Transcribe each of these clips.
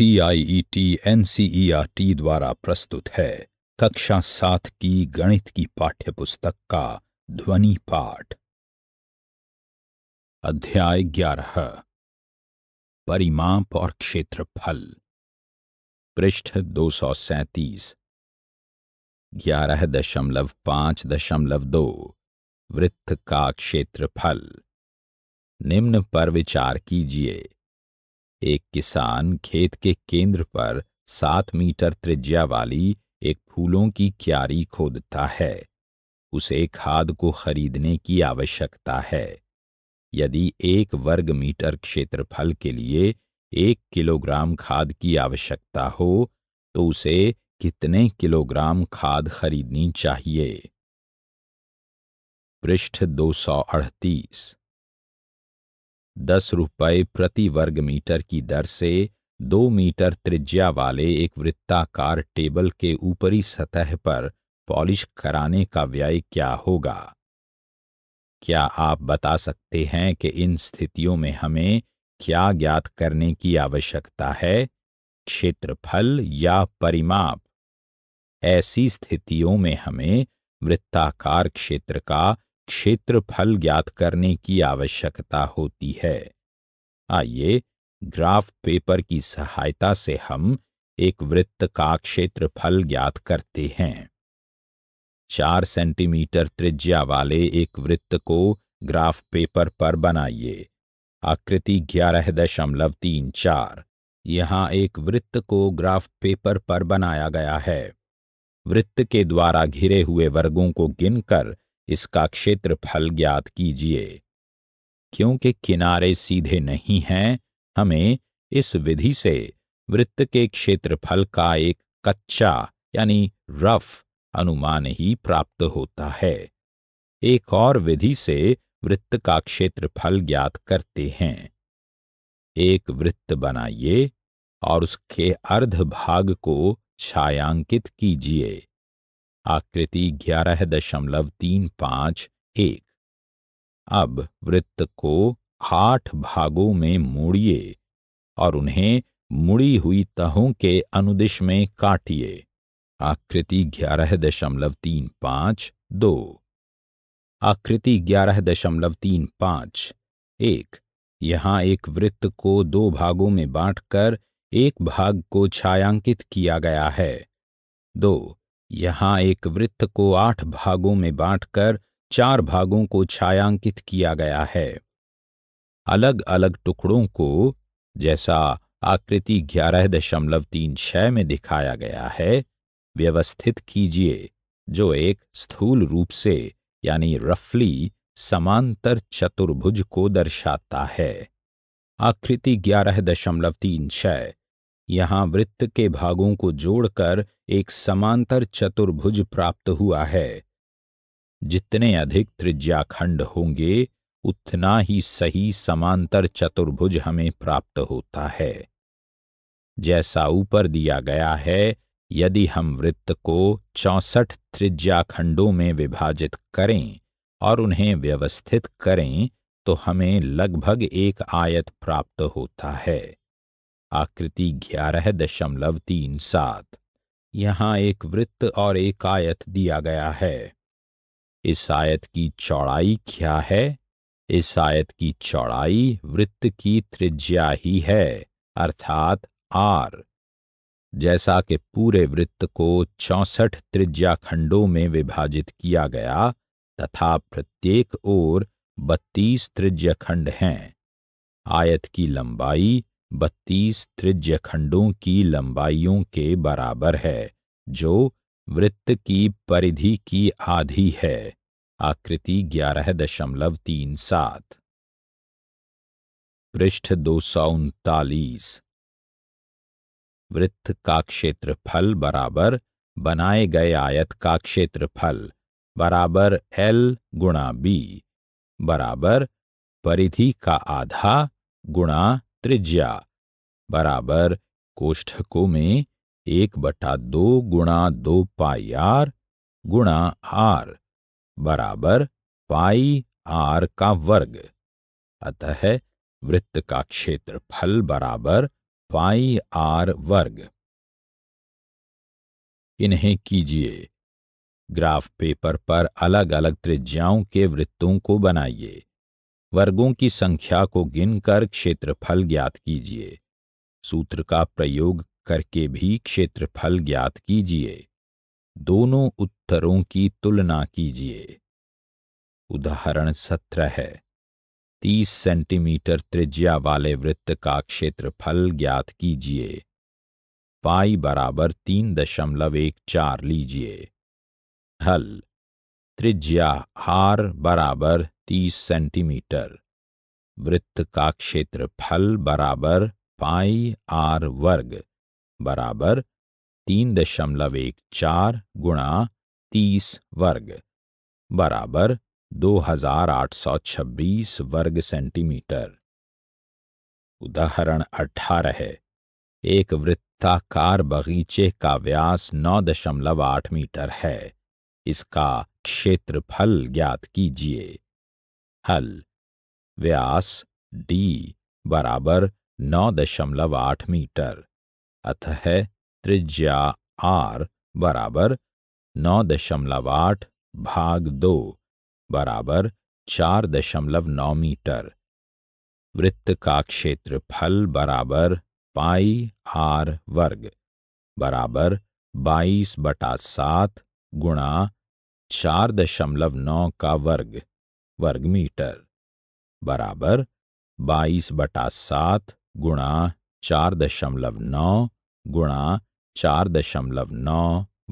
N R T द्वारा प्रस्तुत है कक्षा सात की गणित की पाठ्य पुस्तक का ध्वनि पाठ अध्याय ग्यारह परिमाप और क्षेत्रफल पृष्ठ दो सौ सैतीस ग्यारह दशमलव पांच दशमलव दो वृत्त का क्षेत्रफल निम्न पर विचार कीजिए एक किसान खेत के केंद्र पर सात मीटर त्रिज्या वाली एक फूलों की क्यारी खोदता है उसे खाद को खरीदने की आवश्यकता है यदि एक वर्ग मीटर क्षेत्रफल के लिए एक किलोग्राम खाद की आवश्यकता हो तो उसे कितने किलोग्राम खाद खरीदनी चाहिए पृष्ठ दो सौ अड़तीस दस रुपये प्रति वर्ग मीटर की दर से दो मीटर त्रिज्या वाले एक वृत्ताकार टेबल के ऊपरी सतह पर पॉलिश कराने का व्यय क्या होगा क्या आप बता सकते हैं कि इन स्थितियों में हमें क्या ज्ञात करने की आवश्यकता है क्षेत्रफल या परिमाप ऐसी स्थितियों में हमें वृत्ताकार क्षेत्र का क्षेत्रफल ज्ञात करने की आवश्यकता होती है आइए ग्राफ पेपर की सहायता से हम एक वृत्त का क्षेत्रफल ज्ञात करते हैं चार सेंटीमीटर त्रिज्या वाले एक वृत्त को ग्राफ पेपर पर बनाइए आकृति ग्यारह दशमलव तीन चार यहाँ एक वृत्त को ग्राफ पेपर पर बनाया गया है वृत्त के द्वारा घिरे हुए वर्गों को गिनकर इसका क्षेत्रफल ज्ञात कीजिए क्योंकि किनारे सीधे नहीं हैं हमें इस विधि से वृत्त के क्षेत्रफल का एक कच्चा यानी रफ अनुमान ही प्राप्त होता है एक और विधि से वृत्त का क्षेत्रफल ज्ञात करते हैं एक वृत्त बनाइए और उसके अर्ध भाग को छायांकित कीजिए आकृति ग्यारह दशमलव तीन पांच एक अब वृत्त को आठ भागों में मोड़िए और उन्हें मुड़ी हुई तहों के अनुदिश में काटिए आकृति ग्यारह दशमलव तीन पांच दो आकृति ग्यारह दशमलव तीन पांच एक यहाँ एक वृत्त को दो भागों में बांटकर एक भाग को छायांकित किया गया है दो यहाँ एक वृत्त को आठ भागों में बांटकर चार भागों को छायांकित किया गया है अलग अलग टुकड़ों को जैसा आकृति ग्यारह दशमलव तीन छह में दिखाया गया है व्यवस्थित कीजिए जो एक स्थूल रूप से यानी रफली समांतर चतुर्भुज को दर्शाता है आकृति ग्यारह दशमलव तीन छह यहाँ वृत्त के भागों को जोड़कर एक समांतर चतुर्भुज प्राप्त हुआ है जितने अधिक त्रिज्याखंड होंगे उतना ही सही समांतर चतुर्भुज हमें प्राप्त होता है जैसा ऊपर दिया गया है यदि हम वृत्त को चौसठ त्रिज्याखंडों में विभाजित करें और उन्हें व्यवस्थित करें तो हमें लगभग एक आयत प्राप्त होता है आकृति ग्यारह दशमलव तीन सात यहाँ एक वृत्त और एक आयत दिया गया है इस आयत की चौड़ाई क्या है इस आयत की चौड़ाई वृत्त की त्रिज्या ही है अर्थात आर जैसा कि पूरे वृत्त को चौसठ त्रिज्या खंडों में विभाजित किया गया तथा प्रत्येक ओर बत्तीस त्रिज्या खंड हैं आयत की लंबाई बत्तीस त्रिज्य खंडों की लंबाइयों के बराबर है जो वृत्त की परिधि की आधी है आकृति ग्यारह दशमलव तीन सात पृष्ठ दो सौ उनतालीस वृत्त का क्षेत्रफल बराबर बनाए गए आयत का क्षेत्रफल बराबर एल गुणा बी बराबर परिधि का आधा गुणा त्रिज्या बराबर कोष्ठकों में एक बटा दो गुणा दो पाई आर गुणा आर बराबर पाई आर का वर्ग अतः वृत्त का क्षेत्रफल बराबर पाई आर वर्ग इन्हें कीजिए ग्राफ पेपर पर अलग अलग त्रिज्याओं के वृत्तों को बनाइए वर्गों की संख्या को गिनकर क्षेत्रफल ज्ञात कीजिए सूत्र का प्रयोग करके भी क्षेत्रफल ज्ञात कीजिए दोनों उत्तरों की तुलना कीजिए उदाहरण सत्रह है तीस सेंटीमीटर त्रिज्या वाले वृत्त का क्षेत्रफल ज्ञात कीजिए पाई बराबर तीन दशमलव एक चार लीजिए हल त्रिज्या हार बराबर तीस सेंटीमीटर वृत्त का क्षेत्रफल बराबर पाई आर वर्ग बराबर तीन दशमलव एक चार गुणा तीस वर्ग बराबर दो हजार आठ सौ छब्बीस वर्ग सेंटीमीटर उदाहरण अठारह है एक वृत्ताकार बगीचे का व्यास नौ दशमलव आठ मीटर है इसका क्षेत्रफल ज्ञात कीजिए हल व्यास डी बराबर नौ दशमलव आठ मीटर अतः त्रिज्या आर बराबर नौ दशमलव आठ भाग दो बराबर चार दशमलव नौ मीटर वृत्त का क्षेत्रफल बराबर पाई आर वर्ग बराबर बाईस बटा सात गुणा चार दशमलव नौ का वर्ग वर्ग मीटर बराबर बाईस बटा सात गुणा चार दशमलव नौ गुणा चार दशमलव नौ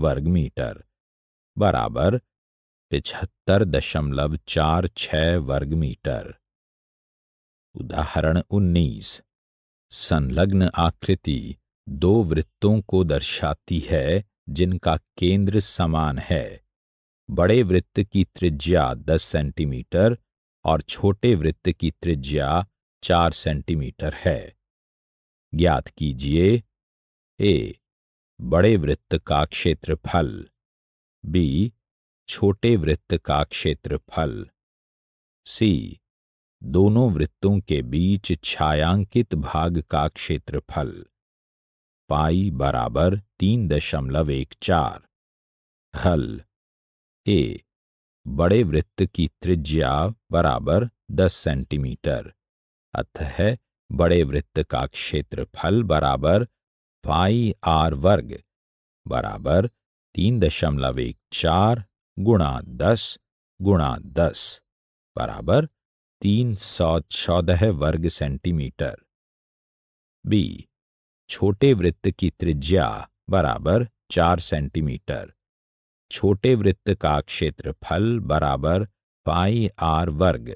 वर्ग मीटर बराबर पिछहत्तर दशमलव चार छ वर्ग मीटर उदाहरण 19 संलग्न आकृति दो वृत्तों को दर्शाती है जिनका केंद्र समान है बड़े वृत्त की त्रिज्या 10 सेंटीमीटर और छोटे वृत्त की त्रिज्या 4 सेंटीमीटर है ज्ञात कीजिए ए बड़े वृत्त का क्षेत्रफल बी छोटे वृत्त का क्षेत्रफल सी दोनों वृत्तों के बीच छायांकित भाग का क्षेत्रफल पाई बराबर तीन दशमलव एक चार हल ए बड़े वृत्त की त्रिज्या बराबर 10 सेंटीमीटर अतः बड़े वृत्त का क्षेत्रफल बराबर पाई आर वर्ग बराबर तीन दशमलव एक चार गुणा दस गुणा दस बराबर तीन सौ चौदह वर्ग सेंटीमीटर बी छोटे वृत्त की त्रिज्या बराबर चार सेंटीमीटर छोटे वृत्त का क्षेत्रफल बराबर पाई आर वर्ग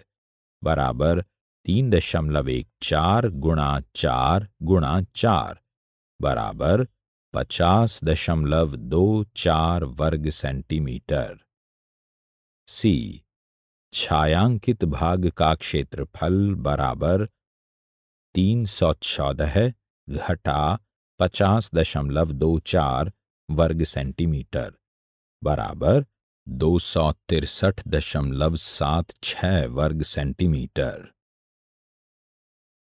बराबर तीन दशमलव एक चार गुणा चार गुणा चार बराबर पचास दशमलव दो चार वर्ग सेंटीमीटर सी छायांकित भाग का क्षेत्रफल बराबर तीन सौ चौदह घटा पचास दशमलव दो चार वर्ग सेंटीमीटर बराबर दो सौ तिरसठ दशमलव सात छह वर्ग सेंटीमीटर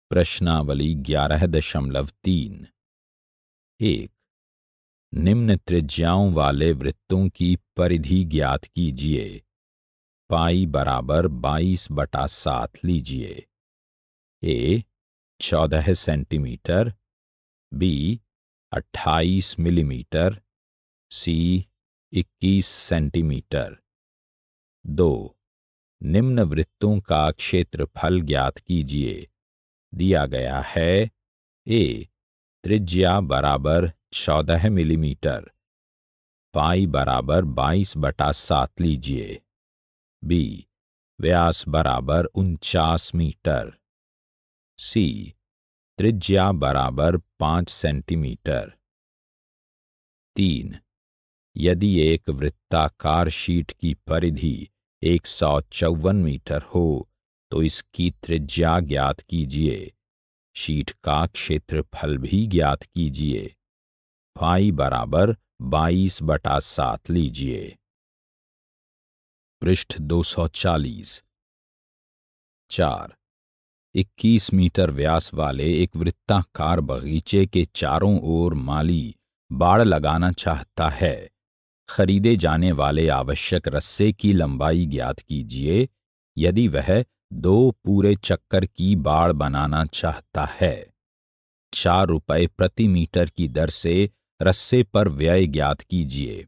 प्रश्नावली ग्यारह दशमलव तीन एक निम्न त्रिज्याओं वाले वृत्तों की परिधि ज्ञात कीजिए पाई बराबर बाईस बटा सात लीजिए ए चौदह सेंटीमीटर बी अट्ठाईस मिलीमीटर सी 21 सेंटीमीटर दो निम्न वृत्तों का क्षेत्रफल ज्ञात कीजिए दिया गया है ए त्रिज्या बराबर चौदह मिलीमीटर पाई बराबर बाईस बटा सात लीजिए बी व्यास बराबर उनचास मीटर सी त्रिज्या बराबर पांच सेंटीमीटर तीन यदि एक वृत्ताकार शीट की परिधि एक सौ चौवन मीटर हो तो इसकी त्रिज्या ज्ञात कीजिए शीट का क्षेत्रफल भी ज्ञात कीजिए फाई बराबर बाईस बटा सात लीजिए पृष्ठ 240 चार इक्कीस मीटर व्यास वाले एक वृत्ताकार बगीचे के चारों ओर माली बाड़ लगाना चाहता है खरीदे जाने वाले आवश्यक रस्से की लंबाई ज्ञात कीजिए यदि वह दो पूरे चक्कर की बाड़ बनाना चाहता है चार रुपये प्रति मीटर की दर से रस्से पर व्यय ज्ञात कीजिए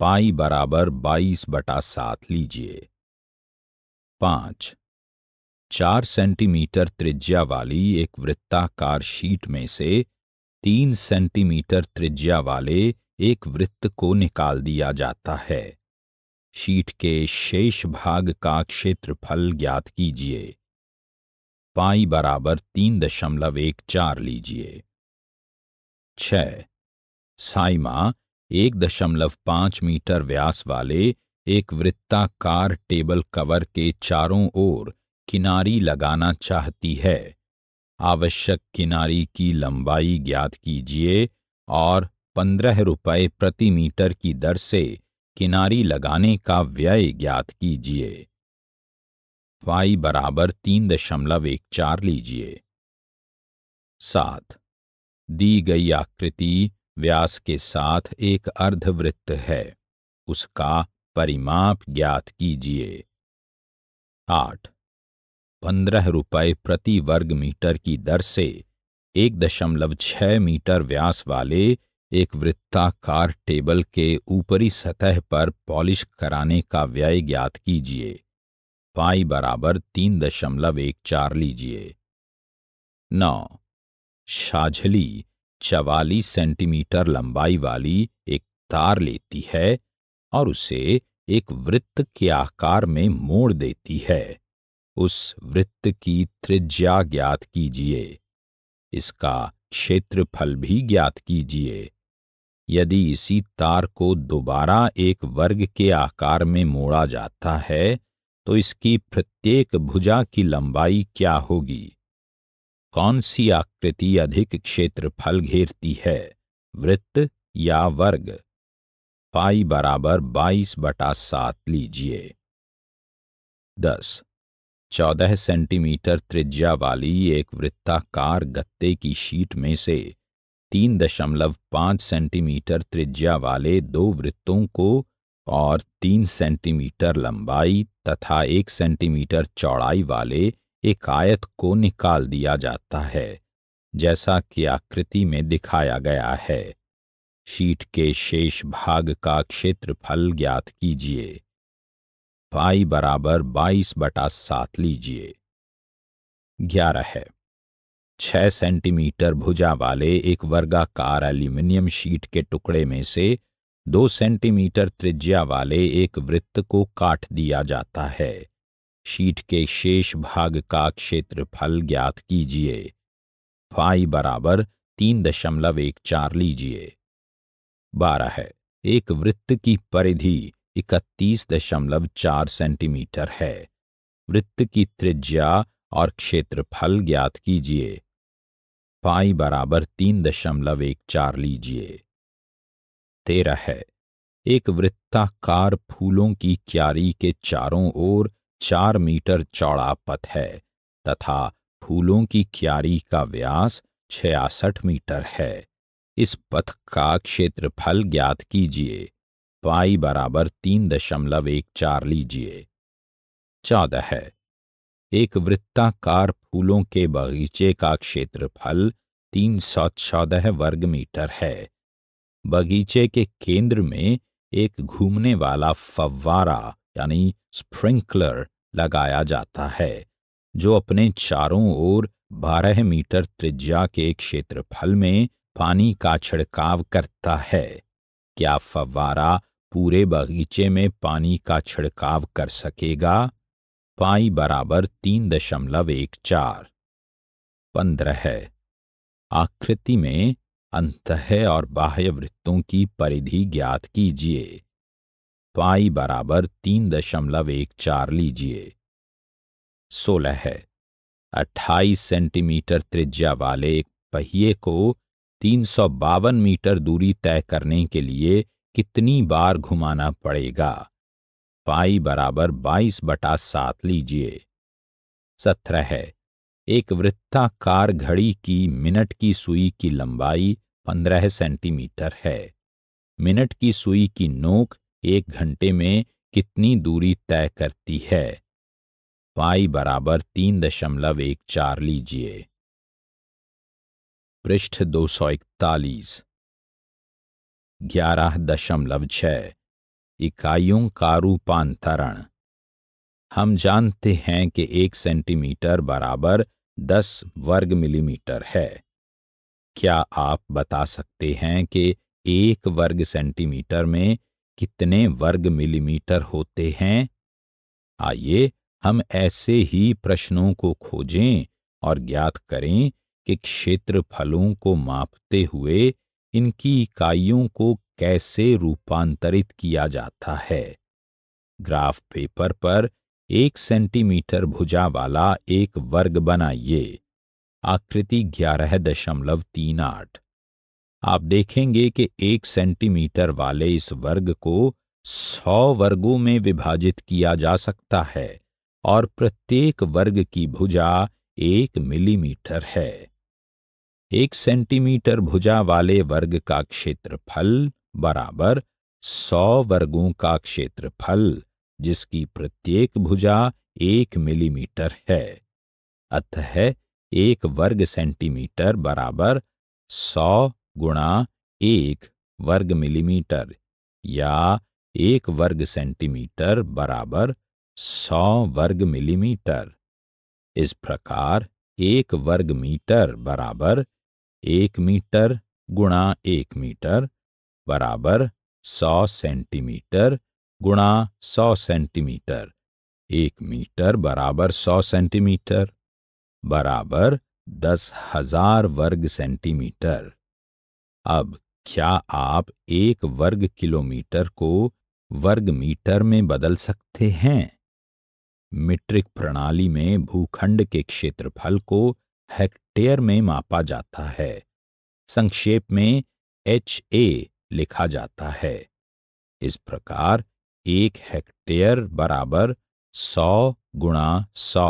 पाई बराबर बाईस बटा सात लीजिए पांच चार सेंटीमीटर त्रिज्या वाली एक वृत्ताकार शीट में से तीन सेंटीमीटर त्रिज्या वाले एक वृत्त को निकाल दिया जाता है शीट के शेष भाग का क्षेत्रफल ज्ञात कीजिए पाई बराबर तीन दशमलव एक चार लीजिए छ साइमा एक दशमलव पांच मीटर व्यास वाले एक वृत्ताकार टेबल कवर के चारों ओर किनारी लगाना चाहती है आवश्यक किनारी की लंबाई ज्ञात कीजिए और पंद्रह रुपये प्रति मीटर की दर से किनारी लगाने का व्यय ज्ञात कीजिए फाई बराबर तीन दशमलव एक चार लीजिए सात दी गई आकृति व्यास के साथ एक अर्धवृत्त है उसका परिमाप ज्ञात कीजिए आठ पंद्रह रुपये प्रति वर्ग मीटर की दर से एक दशमलव छह मीटर व्यास वाले एक वृत्ताकार टेबल के ऊपरी सतह पर पॉलिश कराने का व्यय ज्ञात कीजिए पाई बराबर तीन दशमलव एक चार लीजिए नौ शाझली चवालीस सेंटीमीटर लंबाई वाली एक तार लेती है और उसे एक वृत्त के आकार में मोड़ देती है उस वृत्त की त्रिज्या ज्ञात कीजिए इसका क्षेत्रफल भी ज्ञात कीजिए यदि इसी तार को दोबारा एक वर्ग के आकार में मोड़ा जाता है तो इसकी प्रत्येक भुजा की लंबाई क्या होगी कौन सी आकृति अधिक क्षेत्रफल घेरती है वृत्त या वर्ग पाई बराबर बाईस बटा सात लीजिए दस चौदह सेंटीमीटर त्रिज्या वाली एक वृत्ताकार गत्ते की शीट में से तीन दशमलव पाँच सेंटीमीटर त्रिज्या वाले दो वृत्तों को और तीन सेंटीमीटर लंबाई तथा एक सेंटीमीटर चौड़ाई वाले एक आयत को निकाल दिया जाता है जैसा कि आकृति में दिखाया गया है शीट के शेष भाग का क्षेत्रफल ज्ञात कीजिए पाई बराबर बाईस बटा सात लीजिए ग्यारह है छह सेंटीमीटर भुजा वाले एक वर्गाकार एल्यूमिनियम शीट के टुकड़े में से दो सेंटीमीटर त्रिज्या वाले एक वृत्त को काट दिया जाता है शीट के शेष भाग का क्षेत्रफल ज्ञात कीजिए फाई बराबर तीन दशमलव एक चार लीजिए बारह है एक वृत्त की परिधि इकतीस दशमलव चार सेंटीमीटर है वृत्त की त्रिज्या और क्षेत्रफल ज्ञात कीजिए पाई बराबर तीन दशमलव एक चार लीजिए तेरह है एक वृत्ताकार फूलों की क्यारी के चारों ओर चार मीटर चौड़ा पथ है तथा फूलों की क्यारी का व्यास छियासठ मीटर है इस पथ का क्षेत्रफल ज्ञात कीजिए पाई बराबर तीन दशमलव एक चार लीजिए चौदह है एक वृत्ताकार फूलों के बगीचे का क्षेत्रफल तीन सौ चौदह वर्ग मीटर है बगीचे के केंद्र में एक घूमने वाला फव्वारा यानी स्प्रिंकलर लगाया जाता है जो अपने चारों ओर बारह मीटर त्रिज्या के क्षेत्रफल में पानी का छिड़काव करता है क्या फव्वारा पूरे बगीचे में पानी का छिड़काव कर सकेगा पाई बराबर तीन दशमलव एक चार पंद्रह है आकृति में अंतः और बाह्य वृत्तों की परिधि ज्ञात कीजिए पाई बराबर तीन दशमलव एक चार लीजिए सोलह है अट्ठाईस सेंटीमीटर त्रिज्या वाले एक पहिए को तीन सौ बावन मीटर दूरी तय करने के लिए कितनी बार घुमाना पड़ेगा पाई बराबर बाईस बटा सात लीजिए सत्रह है एक वृत्ताकार घड़ी की मिनट की सुई की लंबाई पंद्रह सेंटीमीटर है मिनट की सुई की नोक एक घंटे में कितनी दूरी तय करती है पाई बराबर तीन दशमलव एक चार लीजिए पृष्ठ दो सौ इकतालीस ग्यारह दशमलव छ इकाइयों का रूपांतरण हम जानते हैं कि एक सेंटीमीटर बराबर दस वर्ग मिलीमीटर है क्या आप बता सकते हैं कि एक वर्ग सेंटीमीटर में कितने वर्ग मिलीमीटर होते हैं आइए हम ऐसे ही प्रश्नों को खोजें और ज्ञात करें कि क्षेत्रफलों को मापते हुए इनकी इकाइयों को कैसे रूपांतरित किया जाता है ग्राफ पेपर पर एक सेंटीमीटर भुजा वाला एक वर्ग बनाइए आकृति ग्यारह दशमलव तीन आठ आप देखेंगे कि एक सेंटीमीटर वाले इस वर्ग को सौ वर्गों में विभाजित किया जा सकता है और प्रत्येक वर्ग की भुजा एक मिलीमीटर है एक सेंटीमीटर भुजा वाले वर्ग का क्षेत्रफल बराबर सौ वर्गों का क्षेत्रफल जिसकी प्रत्येक भुजा एक मिलीमीटर है अतः एक वर्ग सेंटीमीटर बराबर सौ गुणा एक वर्ग मिलीमीटर या एक वर्ग सेंटीमीटर बराबर सौ वर्ग मिलीमीटर इस प्रकार एक वर्ग मीटर बराबर एक मीटर गुणा एक मीटर बराबर 100 सेंटीमीटर गुणा 100 सेंटीमीटर एक मीटर बराबर 100 सेंटीमीटर बराबर दस हजार वर्ग सेंटीमीटर अब क्या आप एक वर्ग किलोमीटर को वर्ग मीटर में बदल सकते हैं मीट्रिक प्रणाली में भूखंड के क्षेत्रफल को हेक्टेयर में मापा जाता है संक्षेप में एच ए लिखा जाता है इस प्रकार एक हेक्टेयर बराबर सौ गुणा सौ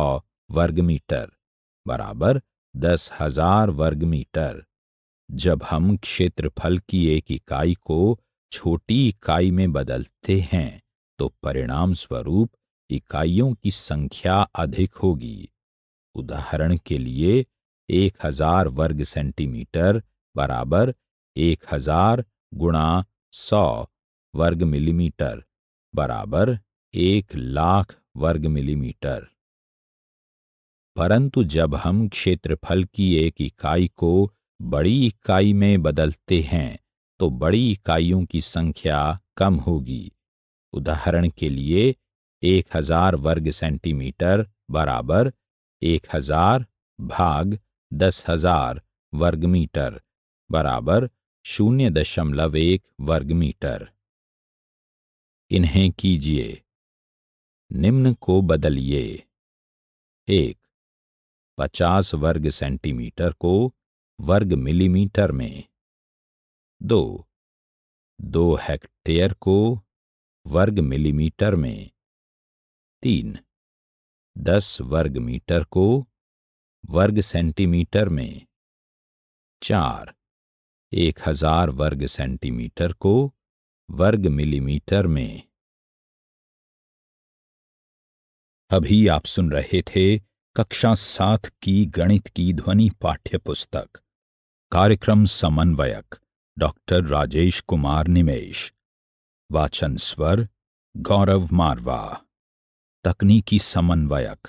वर्ग मीटर बराबर दस हजार वर्ग मीटर जब हम क्षेत्रफल की एक इकाई को छोटी इकाई में बदलते हैं तो परिणाम स्वरूप इकाइयों की संख्या अधिक होगी उदाहरण के लिए एक हजार वर्ग सेंटीमीटर बराबर एक हजार गुणा सौ वर्ग मिलीमीटर बराबर एक लाख वर्ग मिलीमीटर परंतु जब हम क्षेत्रफल की एक इकाई को बड़ी इकाई में बदलते हैं तो बड़ी इकाइयों की संख्या कम होगी उदाहरण के लिए एक हजार वर्ग सेंटीमीटर बराबर एक हजार भाग दस हजार वर्ग मीटर बराबर शून्य दशमलव एक वर्ग मीटर इन्हें कीजिए निम्न को बदलिए एक पचास वर्ग सेंटीमीटर को वर्ग मिलीमीटर में दो दो हेक्टेयर को वर्ग मिलीमीटर में तीन दस वर्ग मीटर को वर्ग सेंटीमीटर में चार एक हजार वर्ग सेंटीमीटर को वर्ग मिलीमीटर में अभी आप सुन रहे थे कक्षा सात की गणित की ध्वनि पाठ्य पुस्तक कार्यक्रम समन्वयक डॉक्टर राजेश कुमार निमेश वाचन स्वर गौरव मारवा तकनीकी समन्वयक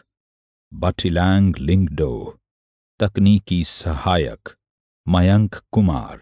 बटिलैंग लिंगडो तकनीकी सहायक मयंक कुमार